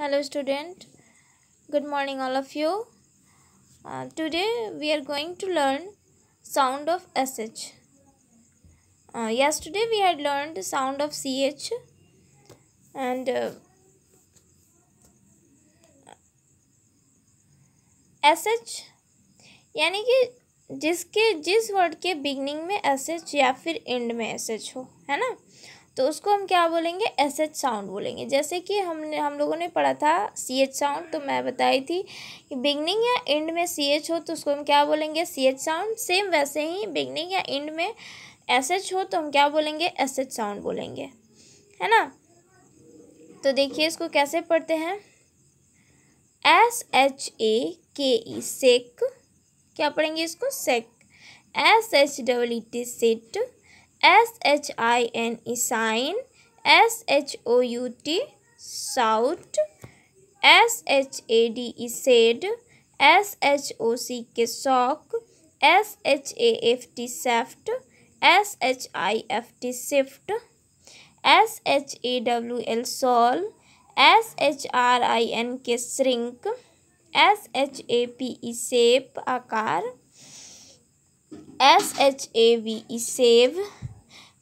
hello student good morning all of you uh, today we are going to learn sound of sh uh, yesterday we had learned the sound of ch and uh, sh यानी कि जिसके जिस word के beginning में S H या फिर and में S H हो है ना तो उसको हम क्या बोलेंगे एस एच साउंड बोलेंगे जैसे कि हमने हम लोगों ने पढ़ा था सी एच साउंड तो मैं बताई थी कि बिगनिंग या एंड में सी एच हो तो उसको हम क्या बोलेंगे सी एच साउंड सेम वैसे ही बिगनिंग या एंड में एस एच हो तो हम क्या बोलेंगे एस एच साउंड बोलेंगे है ना तो देखिए इसको कैसे पढ़ते हैं एस एच ए के ई सेक क्या पढ़ेंगे इसको सेक S H double E T sheet S H I N E shine S H O U T shout S H A D E shade S H O C K shock S H A F T shaft S H I F T shift S H A W L shawl S H R I N K shrink S H A P E shape आकार S H A V E shave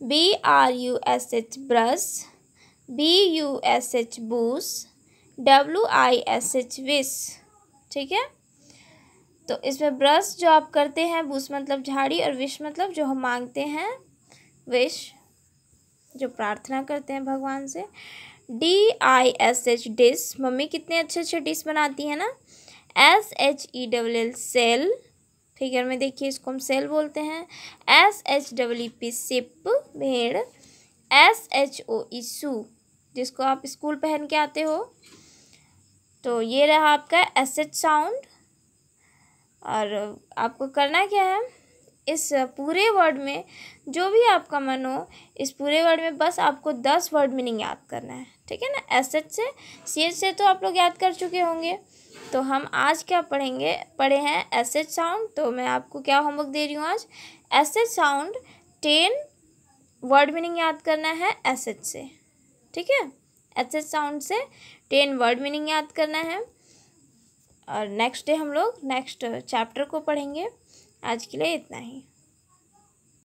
B R U S H brush B U S H bush W I S H wish ठीक है तो इसमें brush जो आप करते हैं bush मतलब झाड़ी और विश मतलब जो हम मांगते हैं विश जो प्रार्थना करते हैं भगवान से D I S H dish mummy कितने अच्छे अच्छे डिस बनाती है ना S H E double L shell figure में देखिए इसको हम सेल बोलते हैं S H double E P sheep भेड़ S H O E shoe जिसको आप स्कूल पहन के आते हो तो ये रहा आपका एस एच साउंड और आपको करना क्या है इस पूरे वर्ड में जो भी आपका मन हो इस पूरे वर्ड में बस आपको दस वर्ड मीनिंग याद करना है ठीक है ना एस एच से सी एच से तो आप लोग याद कर चुके होंगे तो हम आज क्या पढ़ेंगे पढ़े हैं एस एच साउंड तो मैं आपको क्या होमवर्क दे रही हूँ आज S H sound ten word meaning याद करना है एस एच से ठीक है एच एच साउंड से टेन वर्ड मीनिंग याद करना है और नेक्स्ट डे हम लोग नेक्स्ट चैप्टर को पढ़ेंगे आज के लिए इतना ही